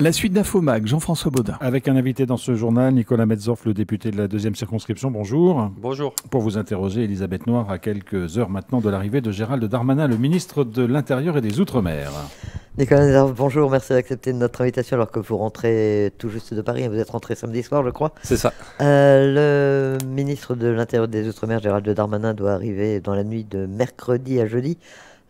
La suite d'Infomag, Jean-François Baudin. Avec un invité dans ce journal, Nicolas Metzoff, le député de la deuxième circonscription. Bonjour. Bonjour. Pour vous interroger, Elisabeth Noir, à quelques heures maintenant de l'arrivée de Gérald Darmanin, le ministre de l'Intérieur et des Outre-mer. Nicolas bonjour, merci d'accepter notre invitation alors que vous rentrez tout juste de Paris. Vous êtes rentré samedi soir, je crois. C'est ça. Euh, le ministre de l'Intérieur des Outre-mer, Gérald Darmanin, doit arriver dans la nuit de mercredi à jeudi.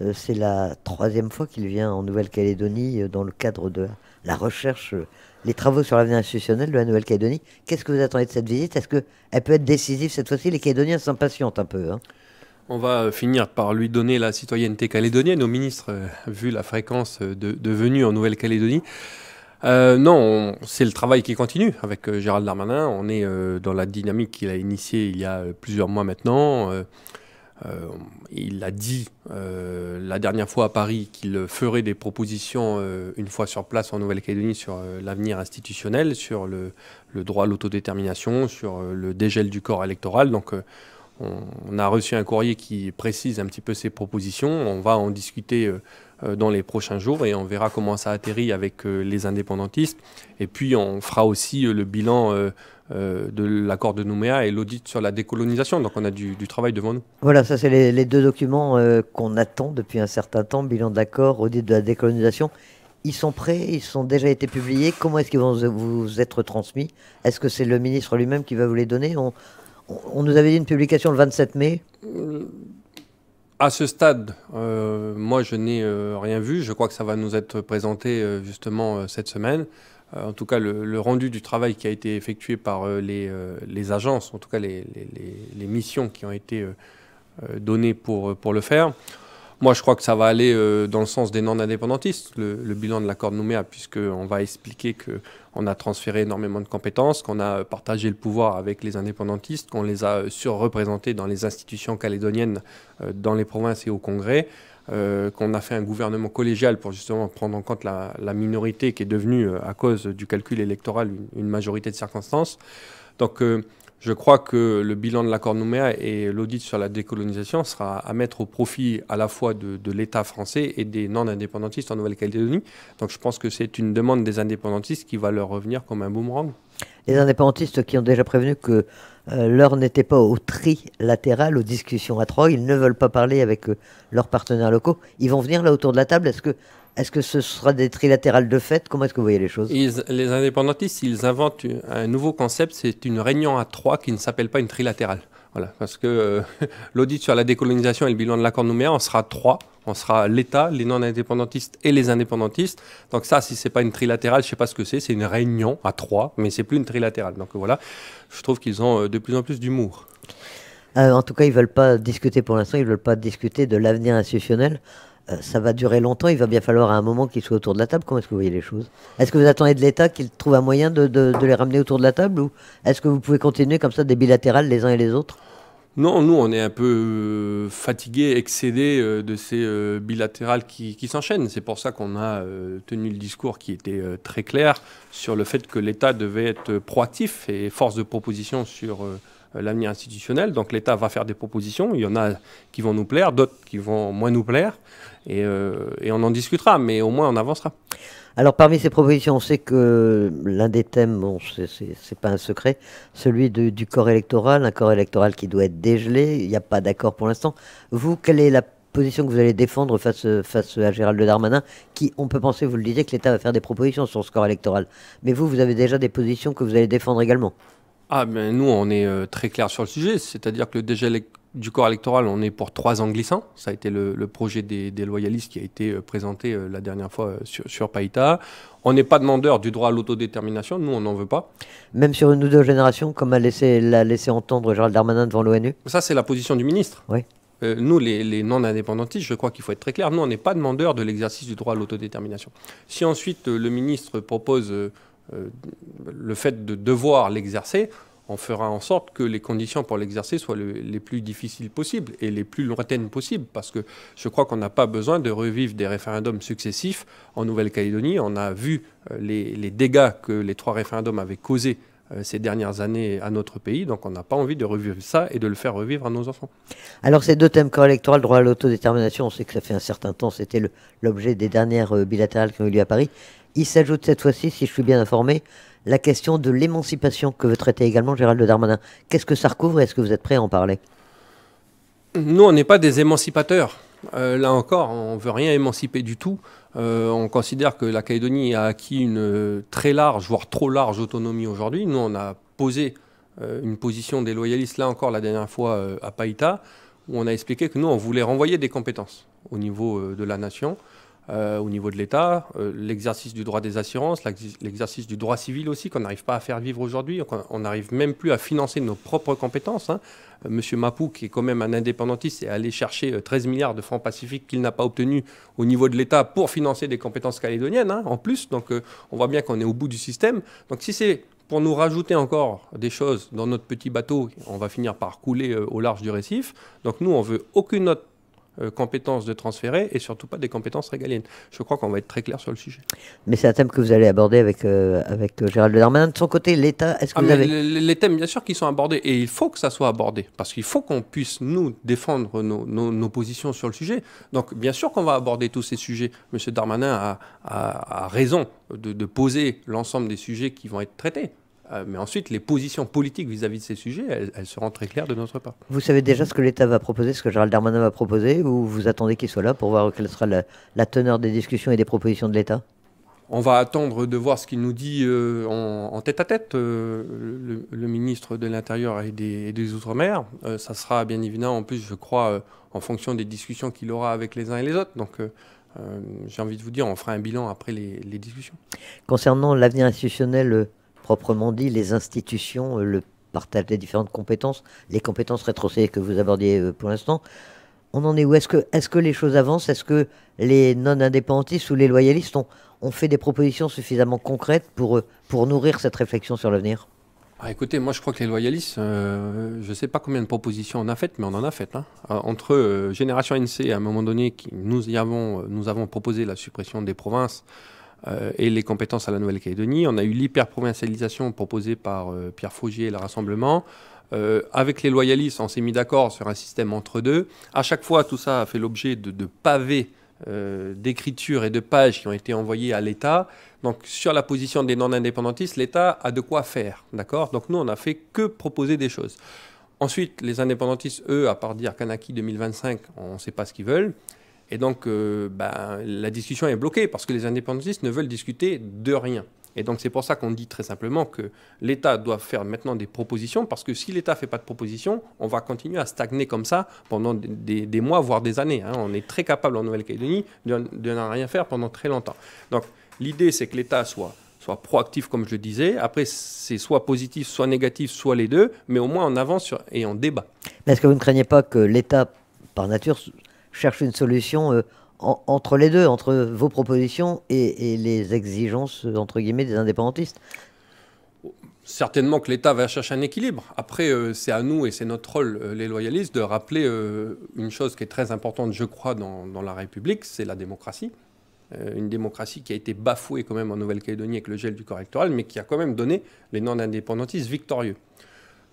Euh, c'est la troisième fois qu'il vient en Nouvelle-Calédonie euh, dans le cadre de la recherche, euh, les travaux sur l'avenir institutionnel de la Nouvelle-Calédonie. Qu'est-ce que vous attendez de cette visite Est-ce qu'elle peut être décisive cette fois-ci Les Calédoniens s'impatientent un peu. Hein. on va euh, finir par lui donner la citoyenneté calédonienne au ministre, euh, vu la fréquence de, de venue en Nouvelle-Calédonie. non, c'est le travail qui continue avec Gérald Darmanin. On est dans la dynamique qu'il a initiée il y a plusieurs mois maintenant. Euh, il a dit euh, la dernière fois à Paris qu'il ferait des propositions euh, une fois sur place en Nouvelle-Calédonie sur euh, l'avenir institutionnel, sur le, le droit à l'autodétermination, sur euh, le dégel du corps électoral. Donc on, a reçu un courrier qui précise un petit peu ses propositions. On va en discuter euh, euh, dans les prochains jours et on verra comment ça atterrit avec euh, les indépendantistes. Et puis on fera aussi le bilan de l'accord de Nouméa et l'audit sur la décolonisation. Donc on a du, travail devant nous. Voilà, ça c'est les, deux documents qu'on attend depuis un certain temps, bilan de l'accord, audit de la décolonisation. Ils sont prêts, ils ont déjà été publiés. Comment est-ce qu'ils vont vous être transmis Est-ce que c'est le ministre lui-même qui va vous les donner on, nous avait dit une publication le 27 mai. Euh, à ce stade, euh, moi, je n'ai euh, rien vu. Je crois que ça va nous être présenté justement cette semaine. en tout cas, le, rendu du travail qui a été effectué par les, agences, en tout cas les, missions qui ont été données pour le faire. Moi, je crois que ça va aller euh, dans le sens des non-indépendantistes, le, bilan de l'accord de Nouméa, puisqu'on va expliquer qu'on a transféré énormément de compétences, qu'on a partagé le pouvoir avec les indépendantistes, qu'on les a euh, surreprésentés dans les institutions calédoniennes, euh, dans les provinces et au Congrès. qu'on a fait un gouvernement collégial pour justement prendre en compte la, minorité qui est devenue, à cause du calcul électoral, une majorité de circonstances. Donc, je crois que le bilan de l'accord Nouméa et l'audit sur la décolonisation sera à mettre au profit à la fois de, l'État français et des non-indépendantistes en Nouvelle-Calédonie. Donc je pense que c'est une demande des indépendantistes qui va leur revenir comme un boomerang. Les indépendantistes qui ont déjà prévenu que euh, l'heure n'était pas au tri latéral, aux discussions à trois, ils ne veulent pas parler avec euh, leurs partenaires locaux. Ils vont venir là autour de la table. Est-ce que est-ce que ce sera des trilatérales de fait Comment est-ce que vous voyez les choses Les indépendantistes, ils inventent un nouveau concept, c'est une réunion à trois qui ne s'appelle pas une trilatérale. Voilà, parce que euh, l'audit sur la décolonisation et le bilan de l'accord nouméa, on sera trois. On sera l'État, les non-indépendantistes et les indépendantistes. Donc ça, si c'est pas une trilatérale, je ne sais pas ce que c'est. C'est une réunion à trois, mais c'est plus une trilatérale. Donc voilà, je trouve qu'ils ont euh, de plus en plus d'humour. Euh, en tout cas, ils veulent pas discuter pour l'instant. Ils veulent pas discuter de l'avenir institutionnel. Euh, ça va durer longtemps. Il va bien falloir à un moment qu'ils soient autour de la table. Comment est-ce que vous voyez les choses Est-ce que vous attendez de l'État qu'il trouve un moyen de, les ramener autour de la table ou est-ce que vous pouvez continuer comme ça des bilatérales les uns et les autres non, nous, on est un peu euh, fatigués, excédés euh, de ces bilatérales qui s'enchaînent. C'est pour ça qu'on a tenu le discours qui était très clair sur le fait que l'État devait être proactif et force de proposition sur euh, l'avenir institutionnel. Donc l'État va faire des propositions. Il y en a qui vont nous plaire, d'autres qui vont moins nous plaire. Et, euh, on en discutera, mais au moins on avancera. Alors parmi ces propositions, on sait que l'un des thèmes, bon, c'est pas un secret, celui du corps électoral, un corps électoral qui doit être dégelé, il n'y a pas d'accord pour l'instant. Vous, quelle est la position que vous allez défendre face, face à Gérald Darmanin, qui, on peut penser, vous le disiez, que l'État va faire des propositions sur ce corps électoral. Mais vous, vous avez déjà des positions que vous allez défendre également. Ah, nous, on est euh, très clair sur le sujet, c'est-à-dire que le dégel du corps électoral, on est pour trois ans glissants. Ça a été le, projet des, loyalistes qui a été euh, présenté euh, la dernière fois sur, Païta. On n'est pas demandeur du droit à l'autodétermination, nous on n'en veut pas. Même sur une ou deux générations, comme a laissé, entendre Gérald Darmanin devant l'ONU Ça c'est la position du ministre. Oui. nous, les, les non-indépendantistes, je crois qu'il faut être très clair, nous on n'est pas demandeur de l'exercice du droit à l'autodétermination. Si ensuite le ministre propose euh, le fait de devoir l'exercer, on fera en sorte que les conditions pour l'exercer soient les plus difficiles possibles et les plus lointaines possibles, parce que je crois qu'on n'a pas besoin de revivre des référendums successifs en Nouvelle-Calédonie. On a vu euh, les, dégâts que les trois référendums avaient causés euh, ces dernières années à notre pays, donc on n'a pas envie de revivre ça et de le faire revivre à nos enfants. Alors ces deux thèmes corps électoral, droit à l'autodétermination, on sait que ça fait un certain temps, c'était l'objet des dernières bilatérales qui ont eu lieu à Paris. Il s'ajoute cette fois-ci, si je suis bien informé, la question de l'émancipation que veut traiter également Gérald Darmanin. Qu'est-ce que ça recouvre est-ce que vous êtes prêt à en parler Nous, on n'est pas des émancipateurs. Euh, là encore, on ne veut rien émanciper du tout. Euh, on considère que la Calédonie a acquis une très large, voire trop large autonomie aujourd'hui. Nous, on a posé euh, une position des loyalistes, là encore, la dernière fois à Païta, où on a expliqué que nous, on voulait renvoyer des compétences au niveau de la nation. Euh, au niveau de l'État, euh, l'exercice du droit des assurances, l'exercice du droit civil aussi, qu'on n'arrive pas à faire vivre aujourd'hui. On n'arrive même plus à financer nos propres compétences. Hein. Euh, Monsieur Mapou, qui est quand même un indépendantiste, est allé chercher 13 milliards de francs pacifiques qu'il n'a pas obtenus au niveau de l'État pour financer des compétences calédoniennes, hein, en plus. Donc on voit bien qu'on est au bout du système. Donc si c'est pour nous rajouter encore des choses dans notre petit bateau, on va finir par couler au large du récif. Donc nous, on veut aucune autre euh, compétences de transférer et surtout pas des compétences régaliennes. Je crois qu'on va être très clair sur le sujet. Mais c'est un thème que vous allez aborder avec, euh, avec euh, Gérald Darmanin. De son côté, l'État, est-ce que ah, vous avez... Les, thèmes, bien sûr, qui sont abordés et il faut que ça soit abordé parce qu'il faut qu'on puisse, nous, défendre nos, positions sur le sujet. Donc, bien sûr qu'on va aborder tous ces sujets. Monsieur Darmanin a, a, raison de poser l'ensemble des sujets qui vont être traités. Euh, mais ensuite, les positions politiques vis-à-vis de ces sujets, elles, seront très claires de notre part. Vous savez déjà ce que l'État va proposer, ce que Gérald Darmanin va proposer, ou vous attendez qu'il soit là pour voir quelle sera la, teneur des discussions et des propositions de l'État on va attendre de voir ce qu'il nous dit euh, en, tête à tête, euh, le, ministre de l'Intérieur et des, Outre-mer. ça sera bien évident, en plus, je crois, en fonction des discussions qu'il aura avec les uns et les autres. Donc, j'ai envie de vous dire, on fera un bilan après les, les discussions. Concernant l'avenir institutionnel proprement dit, les institutions, euh, le partage des différentes compétences, les compétences rétrocédées que vous abordiez euh, pour l'instant, on en est où Est-ce que, les choses avancent Est-ce que les non-indépendantistes ou les loyalistes ont, fait des propositions suffisamment concrètes pour, euh, nourrir cette réflexion sur l'avenir ah, écoutez, moi je crois que les loyalistes, je ne sais pas combien de propositions on a faites, mais on en a faites. Hein. entre Génération NC, à un moment donné, nous avons proposé la suppression des provinces, euh, et les compétences à la Nouvelle-Calédonie. On a eu l'hyper-provincialisation proposée par euh, Pierre Faugier et le Rassemblement. Euh, avec les loyalistes, on s'est mis d'accord sur un système entre deux. À chaque fois, tout ça a fait l'objet de, pavés d'écriture et de pages qui ont été envoyées à l'État. Donc, sur la position des non-indépendantistes, l'État a de quoi faire, d'accord Donc, nous, on n'a fait que proposer des choses. Ensuite, les indépendantistes, eux, à part dire Kanaki 2025, on ne sait pas ce qu'ils veulent. Et donc, euh, bah, la discussion est bloquée parce que les indépendantistes ne veulent discuter de rien. Et donc, c'est pour ça qu'on dit très simplement que l'État doit faire maintenant des propositions parce que si l'État ne fait pas de propositions, on va continuer à stagner comme ça pendant des, mois, voire des années. Hein. On est très capable en Nouvelle-Calédonie de, ne rien faire pendant très longtemps. Donc, l'idée, c'est que l'État soit soit proactif comme je le disais. Après, c'est soit positif, soit négatif, soit les deux, mais au moins on avance et en débat. Mais est-ce que vous ne craignez pas que l'État, par nature, cherche une solution euh, entre les deux, entre vos propositions et, les exigences, euh, entre guillemets, des indépendantistes certainement que l'État va chercher un équilibre. Après, euh, c'est à nous et c'est notre rôle, les loyalistes, de rappeler une chose qui est très importante, je crois, dans, la République, c'est la démocratie. une démocratie qui a été bafouée quand même en Nouvelle-Calédonie avec le gel du correctoral, mais qui a quand même donné les non-indépendantistes victorieux.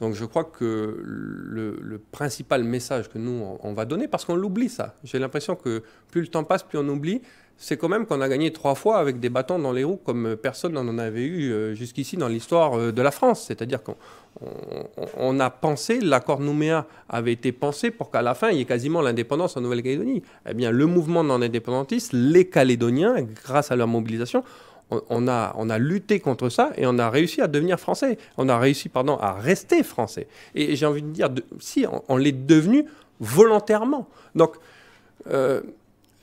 Donc je crois que le, principal message que nous, on, va donner, parce qu'on l'oublie ça, j'ai l'impression que plus le temps passe, plus on oublie, c'est quand même qu'on a gagné trois fois avec des bâtons dans les roues comme personne n'en avait eu euh, jusqu'ici dans l'histoire euh, de la France. C'est-à-dire qu'on a pensé, l'accord Nouméa avait été pensé pour qu'à la fin, il y ait quasiment l'indépendance en Nouvelle-Calédonie. Eh bien, le mouvement non indépendantiste, les Calédoniens, grâce à leur mobilisation, on, a, on a lutté contre ça et on a réussi à devenir français. On a réussi, pardon, à rester français. Et, j'ai envie de dire, si, on, l'est devenu volontairement. Donc, euh,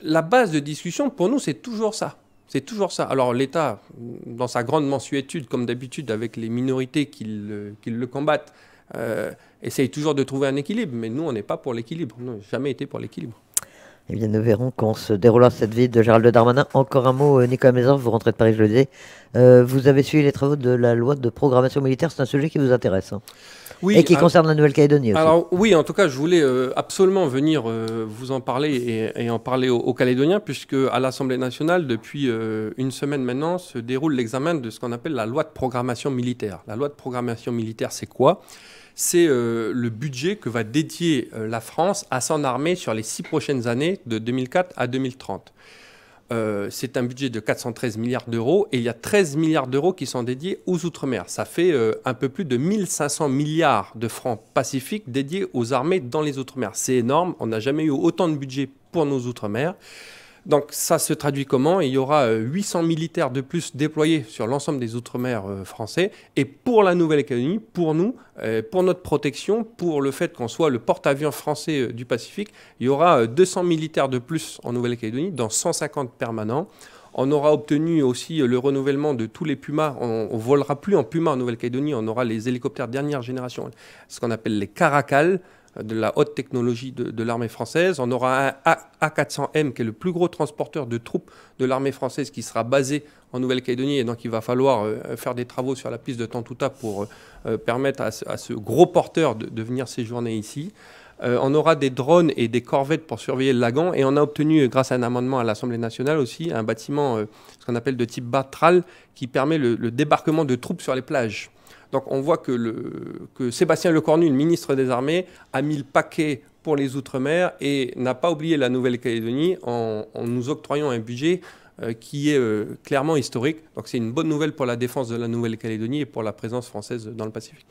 la base de discussion, pour nous, c'est toujours ça. C'est toujours ça. Alors l'État, dans sa grande mensuétude, comme d'habitude avec les minorités qui le, combattent, euh, essaye toujours de trouver un équilibre. Mais nous, on n'est pas pour l'équilibre. On n'a jamais été pour l'équilibre. Eh bien, nous verrons qu'on se déroulera cette vie de Gérald Darmanin. Encore un mot, euh, Nicolas Mézard, vous rentrez de Paris, je le disais. Euh, vous avez suivi les travaux de la loi de programmation militaire, c'est un sujet qui vous intéresse. Hein. Oui, et qui concerne la Nouvelle-Calédonie Alors oui, en tout cas, je voulais euh, absolument venir vous en parler et, en parler aux, Calédoniens, puisque à l'Assemblée nationale, depuis une semaine maintenant, se déroule l'examen de ce qu'on appelle la loi de programmation militaire. La loi de programmation militaire, c'est quoi c'est euh, le budget que va dédier euh, la France à son armée sur les six prochaines années, de 2004 à 2030. Euh, c'est un budget de 413 milliards d'euros et il y a 13 milliards d'euros qui sont dédiés aux Outre-mer. Ça fait un peu plus de 1500 milliards de francs pacifiques dédiés aux armées dans les Outre-mer. C'est énorme, on n'a jamais eu autant de budget pour nos Outre-mer. Donc ça se traduit comment Il y aura 800 euh, militaires de plus déployés sur l'ensemble des Outre-mer euh, français. Et pour la Nouvelle-Calédonie, pour nous, euh, pour notre protection, pour le fait qu'on soit le porte-avions français du Pacifique, il y aura 200 militaires de plus en Nouvelle-Calédonie, dans 150 permanents. On aura obtenu aussi le renouvellement de tous les Pumas. On, ne volera plus en Puma en Nouvelle-Calédonie. On aura les hélicoptères dernière génération, ce qu'on appelle les Caracals, de la haute technologie de, l'armée française. On aura un A400M qui est le plus gros transporteur de troupes de l'armée française qui sera basé en Nouvelle-Calédonie et donc il va falloir euh, faire des travaux sur la piste de Tantouta pour euh, euh, permettre à ce, gros porteur de, venir séjourner ici. on aura des drones et des corvettes pour surveiller le lagon et on a obtenu, grâce à un amendement à l'Assemblée nationale aussi, un bâtiment, ce qu'on appelle de type Batral, qui permet le débarquement de troupes sur les plages. Donc on voit que, le, Sébastien Lecornu, le ministre des Armées, a mis le paquet pour les Outre-mer et n'a pas oublié la Nouvelle-Calédonie en, nous octroyant un budget euh, qui est euh, clairement historique. Donc c'est une bonne nouvelle pour la défense de la Nouvelle-Calédonie et pour la présence française dans le Pacifique.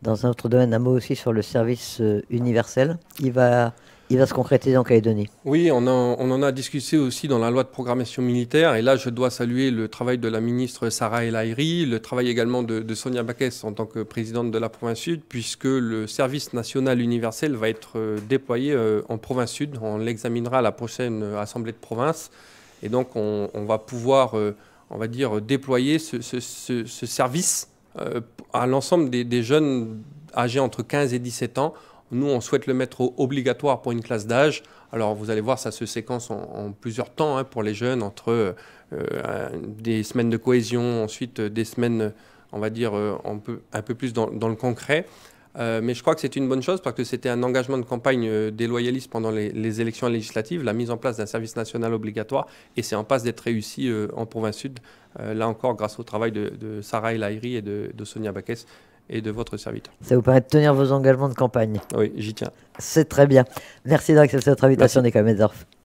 Dans un autre domaine, un mot aussi sur le service euh, universel. Il va il va se concrétiser en Calédonie. Oui, on, en a discuté aussi dans la loi de programmation militaire. Et là, je dois saluer le travail de la ministre Sarah El Airi, le travail également de, Sonia Baquès en tant que présidente de la province sud, puisque le service national universel va être euh, déployé euh, en province sud. On l'examinera à la prochaine euh, assemblée de province. Et donc, on, va pouvoir, on va dire, déployer ce, service à l'ensemble des, des jeunes âgés entre 15 et 17 ans nous, on souhaite le mettre obligatoire pour une classe d'âge. Alors, vous allez voir, ça se séquence en, plusieurs temps hein, pour les jeunes, entre euh, des semaines de cohésion, ensuite euh, des semaines, on va dire, euh, un peu, plus dans, le concret. mais je crois que c'est une bonne chose parce que c'était un engagement de campagne des loyalistes pendant les, élections législatives, la mise en place d'un service national obligatoire, et c'est en passe d'être réussi en province sud, là encore grâce au travail de, Sarah El et de, Sonia Baquès, et de votre serviteur. Ça vous permet de tenir vos engagements de campagne. Oui, j'y tiens. C'est très bien. Merci d'avoir accepté notre invitation, Nicolas Metzorf.